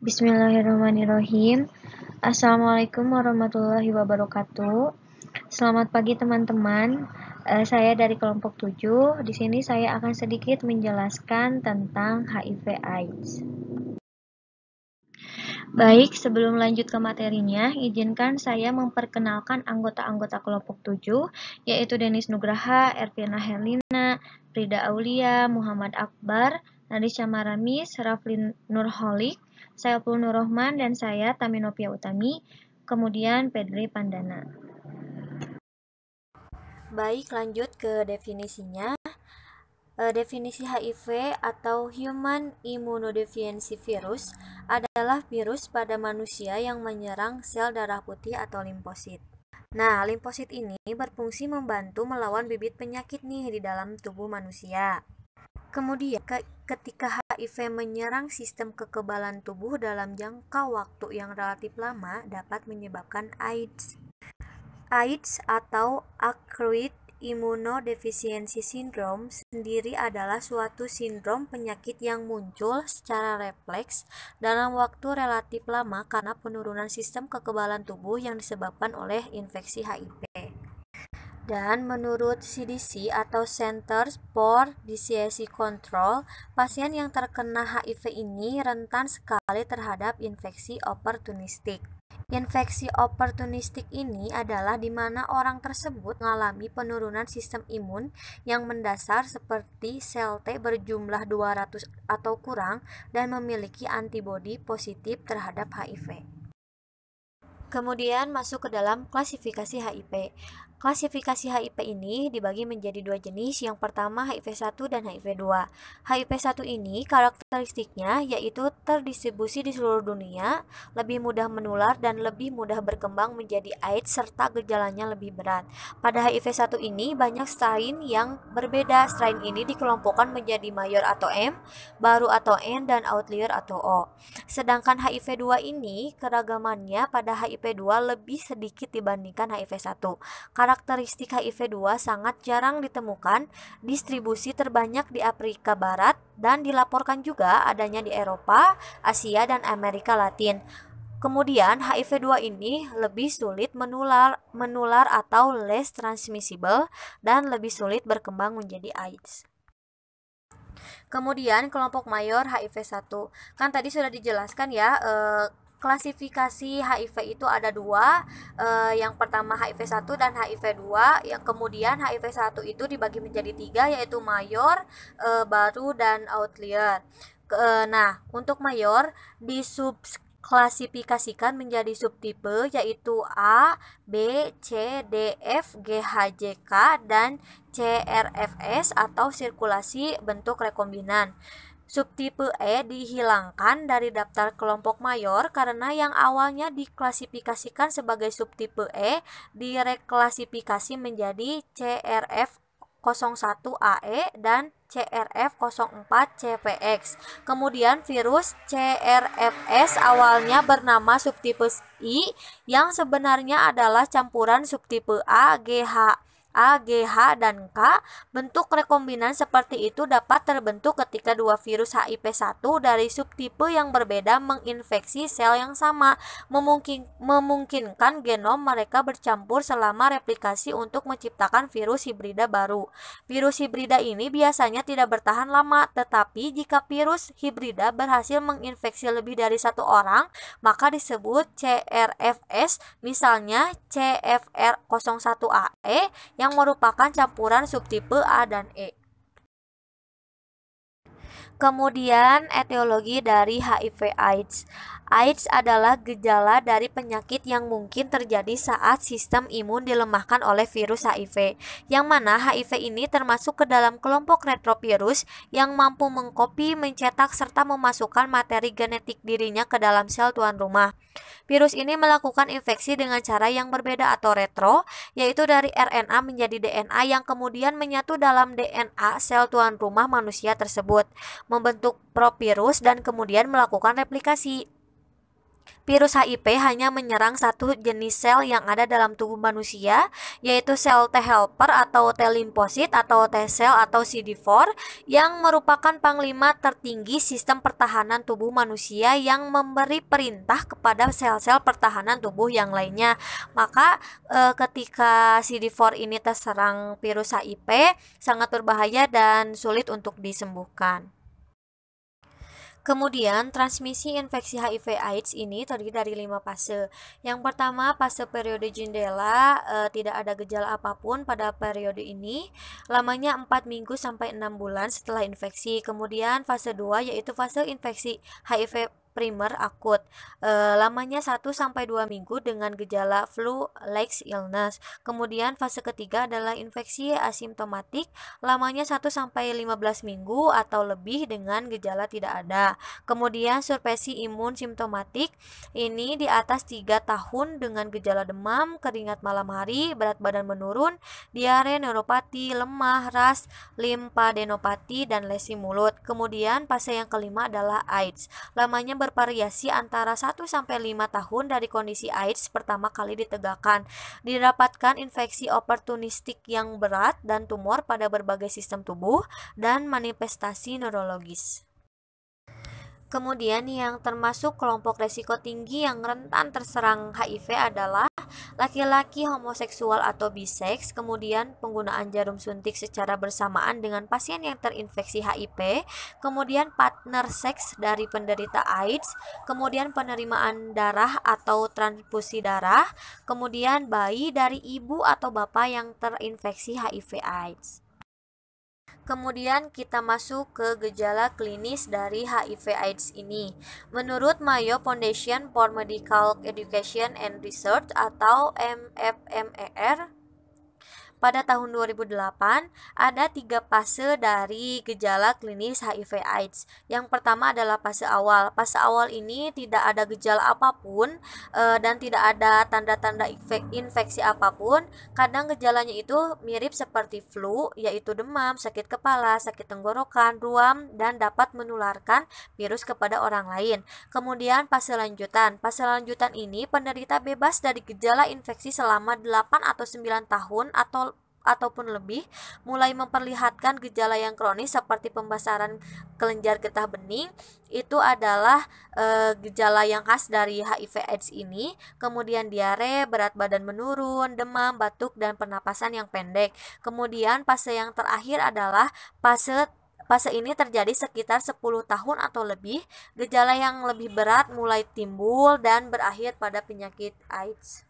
Bismillahirrahmanirrahim. Assalamualaikum warahmatullahi wabarakatuh. Selamat pagi teman-teman. Eh, saya dari kelompok 7. Di sini saya akan sedikit menjelaskan tentang HIV AIDS. Baik, sebelum lanjut ke materinya, izinkan saya memperkenalkan anggota-anggota kelompok 7, yaitu Denis Nugraha, Ervina Helina, Frida Aulia, Muhammad Akbar, Nadisha Marami, Raflin Nurholik, Saiful Nurrohman, dan saya Taminopia Utami, kemudian Pedri Pandana. Baik, lanjut ke definisinya. E, definisi HIV atau Human Immunodeficiency Virus adalah virus pada manusia yang menyerang sel darah putih atau limfosit. Nah, limfosit ini berfungsi membantu melawan bibit penyakit nih di dalam tubuh manusia. Kemudian, ke ketika HIV menyerang sistem kekebalan tubuh dalam jangka waktu yang relatif lama dapat menyebabkan AIDS. AIDS atau acquired Immunodeficiency syndrome sendiri adalah suatu sindrom penyakit yang muncul secara refleks dalam waktu relatif lama karena penurunan sistem kekebalan tubuh yang disebabkan oleh infeksi HIV. Dan menurut CDC atau Centers for Disease Control, pasien yang terkena HIV ini rentan sekali terhadap infeksi oportunistik. Infeksi oportunistik ini adalah di mana orang tersebut mengalami penurunan sistem imun yang mendasar seperti sel T berjumlah 200 atau kurang dan memiliki antibodi positif terhadap HIV. Kemudian masuk ke dalam klasifikasi HIV. Klasifikasi HIV ini dibagi menjadi dua jenis, yang pertama HIV1 dan HIV2. HIV1 ini karakteristiknya yaitu terdistribusi di seluruh dunia, lebih mudah menular dan lebih mudah berkembang menjadi AIDS serta gejalanya lebih berat. Pada HIV1 ini banyak strain yang berbeda. Strain ini dikelompokkan menjadi mayor atau M, baru atau N dan outlier atau O. Sedangkan HIV2 ini keragamannya pada HIV2 lebih sedikit dibandingkan HIV1 karakteristik HIV-2 sangat jarang ditemukan, distribusi terbanyak di Afrika Barat, dan dilaporkan juga adanya di Eropa, Asia, dan Amerika Latin. Kemudian HIV-2 ini lebih sulit menular, menular atau less transmissible dan lebih sulit berkembang menjadi AIDS. Kemudian kelompok mayor HIV-1. Kan tadi sudah dijelaskan ya eh, klasifikasi HIV itu ada dua eh, yang pertama HIV 1 dan HIV 2 yang kemudian HIV 1 itu dibagi menjadi tiga yaitu mayor eh, baru dan outlier eh, nah untuk mayor di klasifikasikan menjadi subtipe yaitu A, B, C, D, F, G, H, J, K, dan C, R, F, S atau sirkulasi bentuk rekombinan. Subtipe E dihilangkan dari daftar kelompok mayor karena yang awalnya diklasifikasikan sebagai subtipe E direklasifikasi menjadi CRF 01AE dan CRF04CPX. Kemudian virus CRFS awalnya bernama subtipe I yang sebenarnya adalah campuran subtipe A GH A, G, H, dan K. Bentuk rekombinan seperti itu dapat terbentuk ketika dua virus hiv 1 dari subtipe yang berbeda menginfeksi sel yang sama, memungkin, memungkinkan genom mereka bercampur selama replikasi untuk menciptakan virus hibrida baru. Virus hibrida ini biasanya tidak bertahan lama, tetapi jika virus hibrida berhasil menginfeksi lebih dari satu orang, maka disebut CRFS, misalnya CFR01AE yang merupakan campuran subtipe A dan E. Kemudian etiologi dari HIV AIDS. AIDS adalah gejala dari penyakit yang mungkin terjadi saat sistem imun dilemahkan oleh virus HIV, yang mana HIV ini termasuk ke dalam kelompok retrovirus yang mampu mengkopi, mencetak, serta memasukkan materi genetik dirinya ke dalam sel tuan rumah. Virus ini melakukan infeksi dengan cara yang berbeda atau retro, yaitu dari RNA menjadi DNA yang kemudian menyatu dalam DNA sel tuan rumah manusia tersebut, membentuk provirus dan kemudian melakukan replikasi. Virus HIV hanya menyerang satu jenis sel yang ada dalam tubuh manusia, yaitu sel T helper atau T limfosit atau T cell atau CD4 yang merupakan panglima tertinggi sistem pertahanan tubuh manusia yang memberi perintah kepada sel-sel pertahanan tubuh yang lainnya. Maka e, ketika CD4 ini terserang virus HIV sangat berbahaya dan sulit untuk disembuhkan. Kemudian, transmisi infeksi HIV AIDS ini terdiri dari lima fase. Yang pertama, fase periode jendela, e, tidak ada gejala apapun pada periode ini. Lamanya 4 minggu sampai enam bulan setelah infeksi. Kemudian fase 2 yaitu fase infeksi HIV primer akut. E, lamanya 1 sampai 2 minggu dengan gejala flu-like illness. Kemudian fase ketiga adalah infeksi asimptomatik, lamanya 1 sampai 15 minggu atau lebih dengan gejala tidak ada. Kemudian surpesi imun simptomatik ini di atas 3 tahun dengan gejala demam, keringat malam hari, berat badan menurun, diare, neuropati, lemah, ras, limpadenopati dan lesi mulut. Kemudian fase yang kelima adalah AIDS. Lamanya bervariasi antara 1 sampai 5 tahun dari kondisi AIDS pertama kali ditegakkan. Didapatkan infeksi oportunistik yang berat dan tumor pada berbagai sistem tubuh dan manifestasi neurologis. Kemudian yang termasuk kelompok resiko tinggi yang rentan terserang HIV adalah laki-laki homoseksual atau biseks, kemudian penggunaan jarum suntik secara bersamaan dengan pasien yang terinfeksi HIV, kemudian partner seks dari penderita AIDS, kemudian penerimaan darah atau transfusi darah, kemudian bayi dari ibu atau bapak yang terinfeksi HIV AIDS. Kemudian kita masuk ke gejala klinis dari HIV AIDS ini. Menurut Mayo Foundation for Medical Education and Research atau MFMER, pada tahun 2008, ada tiga fase dari gejala klinis HIV AIDS. Yang pertama adalah fase awal. Fase awal ini tidak ada gejala apapun eh, dan tidak ada tanda-tanda infeksi apapun. Kadang gejalanya itu mirip seperti flu, yaitu demam, sakit kepala, sakit tenggorokan, ruam, dan dapat menularkan virus kepada orang lain. Kemudian fase lanjutan. Fase lanjutan ini penderita bebas dari gejala infeksi selama 8 atau 9 tahun atau ataupun lebih mulai memperlihatkan gejala yang kronis seperti pembesaran kelenjar getah bening itu adalah e, gejala yang khas dari HIV AIDS ini kemudian diare berat badan menurun demam batuk dan pernapasan yang pendek kemudian fase yang terakhir adalah fase Fase ini terjadi sekitar 10 tahun atau lebih. Gejala yang lebih berat mulai timbul dan berakhir pada penyakit AIDS.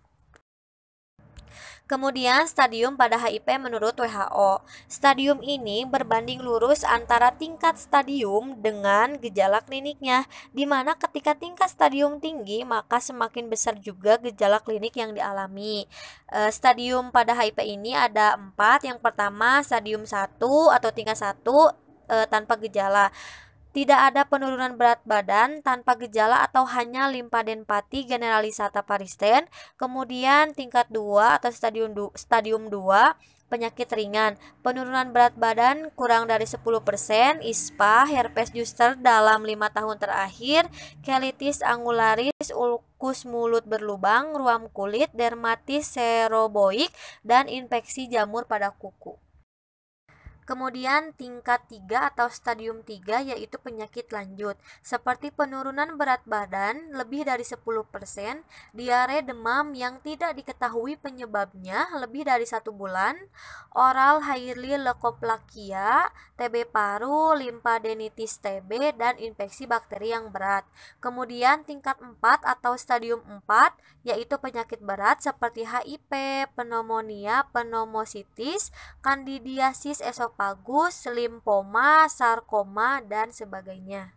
Kemudian stadium pada HIP menurut WHO. Stadium ini berbanding lurus antara tingkat stadium dengan gejala kliniknya, di mana ketika tingkat stadium tinggi maka semakin besar juga gejala klinik yang dialami. Eh, stadium pada HIP ini ada empat. Yang pertama stadium 1 atau tingkat 1 eh, tanpa gejala tidak ada penurunan berat badan tanpa gejala atau hanya limpadenpati generalisata paristen. Kemudian tingkat 2 atau stadium du stadium 2 penyakit ringan, penurunan berat badan kurang dari 10%, ISPA, herpes zoster dalam 5 tahun terakhir, kelitis angularis, ulkus mulut berlubang, ruam kulit, dermatis seroboik, dan infeksi jamur pada kuku. Kemudian tingkat 3 atau stadium 3 yaitu penyakit lanjut, seperti penurunan berat badan lebih dari 10%, diare demam yang tidak diketahui penyebabnya lebih dari satu bulan, oral hairly leukoplakia, TB paru, limpadenitis TB, dan infeksi bakteri yang berat. Kemudian tingkat 4 atau stadium 4 yaitu penyakit berat seperti H.I.P. pneumonia, pneumositis, kandidiasis esofagus, esofagus, limfoma, sarkoma, dan sebagainya.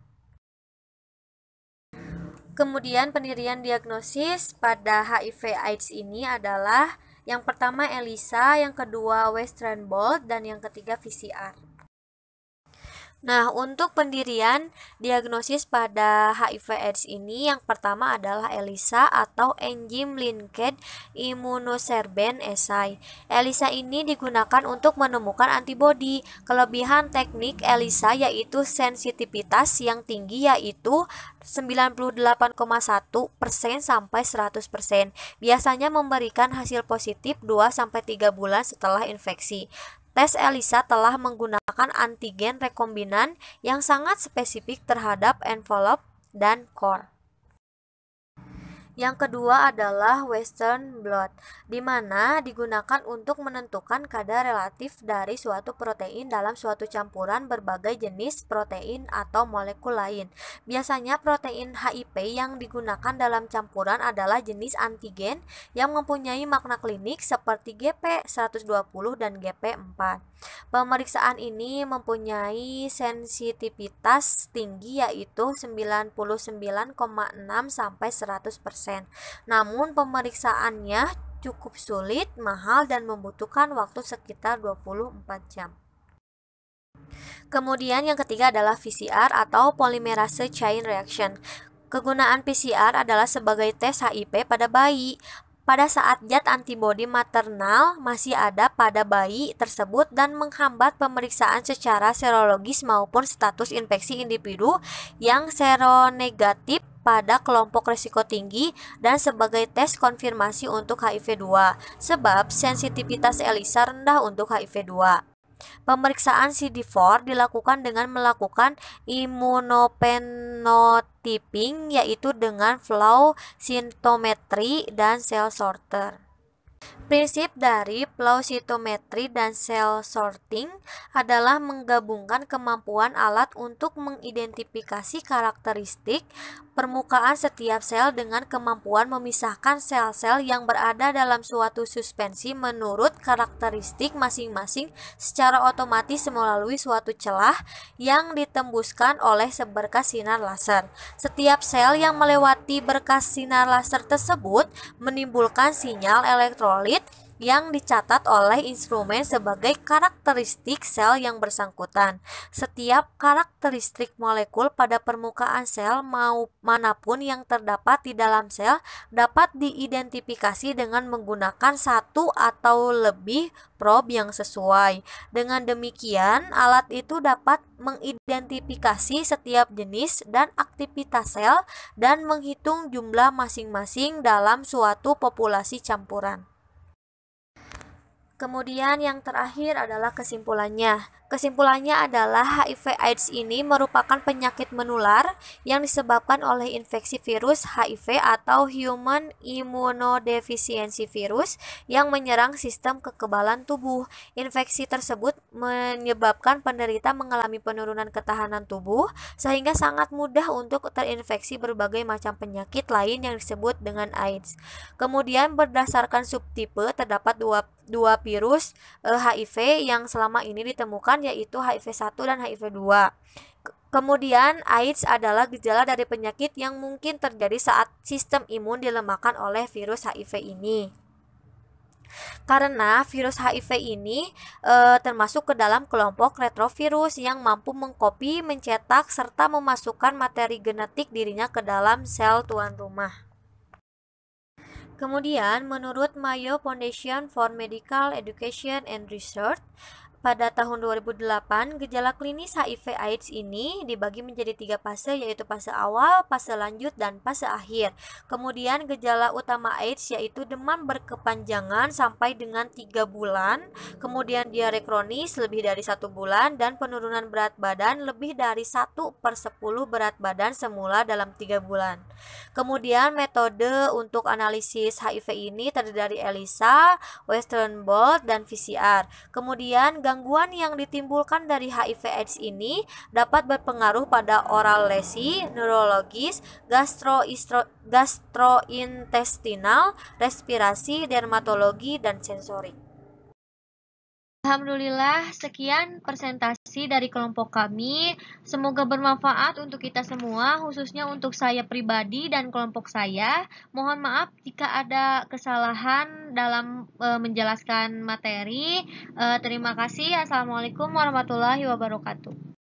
Kemudian pendirian diagnosis pada HIV AIDS ini adalah yang pertama ELISA, yang kedua Western blot, dan yang ketiga VCR. Nah, untuk pendirian diagnosis pada HIV AIDS ini yang pertama adalah ELISA atau Enzyme linked immunosorbent assay. ELISA ini digunakan untuk menemukan antibodi. Kelebihan teknik ELISA yaitu sensitivitas yang tinggi yaitu 98,1% sampai 100%. Biasanya memberikan hasil positif 2 sampai 3 bulan setelah infeksi tes ELISA telah menggunakan antigen rekombinan yang sangat spesifik terhadap envelope dan core. Yang kedua adalah Western blot, di mana digunakan untuk menentukan kadar relatif dari suatu protein dalam suatu campuran berbagai jenis protein atau molekul lain. Biasanya protein HIP yang digunakan dalam campuran adalah jenis antigen yang mempunyai makna klinik seperti GP120 dan GP4. Pemeriksaan ini mempunyai sensitivitas tinggi yaitu 99,6 sampai 100%. Namun pemeriksaannya cukup sulit, mahal, dan membutuhkan waktu sekitar 24 jam. Kemudian yang ketiga adalah VCR atau Polymerase Chain Reaction. Kegunaan PCR adalah sebagai tes HIP pada bayi. Pada saat zat antibodi maternal masih ada pada bayi tersebut dan menghambat pemeriksaan secara serologis maupun status infeksi individu yang seronegatif pada kelompok risiko tinggi dan sebagai tes konfirmasi untuk HIV-2 sebab sensitivitas ELISA rendah untuk HIV-2. Pemeriksaan CD4 dilakukan dengan melakukan immunopenotyping yaitu dengan flow sintometri dan cell sorter. Prinsip dari plausitometri dan cell sorting adalah menggabungkan kemampuan alat untuk mengidentifikasi karakteristik permukaan setiap sel dengan kemampuan memisahkan sel-sel yang berada dalam suatu suspensi menurut karakteristik masing-masing secara otomatis melalui suatu celah yang ditembuskan oleh seberkas sinar laser. Setiap sel yang melewati berkas sinar laser tersebut menimbulkan sinyal elektrolit unit yang dicatat oleh instrumen sebagai karakteristik sel yang bersangkutan. Setiap karakteristik molekul pada permukaan sel mau manapun yang terdapat di dalam sel dapat diidentifikasi dengan menggunakan satu atau lebih probe yang sesuai. Dengan demikian, alat itu dapat mengidentifikasi setiap jenis dan aktivitas sel dan menghitung jumlah masing-masing dalam suatu populasi campuran. Kemudian yang terakhir adalah kesimpulannya. Kesimpulannya adalah HIV AIDS ini merupakan penyakit menular yang disebabkan oleh infeksi virus HIV atau human immunodeficiency virus yang menyerang sistem kekebalan tubuh. Infeksi tersebut menyebabkan penderita mengalami penurunan ketahanan tubuh sehingga sangat mudah untuk terinfeksi berbagai macam penyakit lain yang disebut dengan AIDS. Kemudian berdasarkan subtipe terdapat dua dua virus HIV eh, yang selama ini ditemukan yaitu HIV1 dan HIV2. Kemudian, AIDS adalah gejala dari penyakit yang mungkin terjadi saat sistem imun dilemahkan oleh virus HIV ini. Karena virus HIV ini e, termasuk ke dalam kelompok retrovirus yang mampu mengkopi, mencetak, serta memasukkan materi genetik dirinya ke dalam sel tuan rumah. Kemudian, menurut Mayo Foundation for Medical Education and Research, pada tahun 2008, gejala klinis HIV AIDS ini dibagi menjadi tiga fase yaitu fase awal, fase lanjut, dan fase akhir. Kemudian gejala utama AIDS yaitu demam berkepanjangan sampai dengan tiga bulan, kemudian diare kronis lebih dari satu bulan, dan penurunan berat badan lebih dari 1 per 10 berat badan semula dalam tiga bulan. Kemudian metode untuk analisis HIV ini terdiri dari ELISA, Western Blot, dan PCR. Kemudian gangguan yang ditimbulkan dari HIV/AIDS ini dapat berpengaruh pada oral lesi, neurologis, gastrointestinal, respirasi, dermatologi, dan sensorik. Alhamdulillah, sekian presentasi dari kelompok kami. Semoga bermanfaat untuk kita semua, khususnya untuk saya pribadi dan kelompok saya. Mohon maaf jika ada kesalahan dalam e, menjelaskan materi. E, terima kasih. Assalamualaikum warahmatullahi wabarakatuh.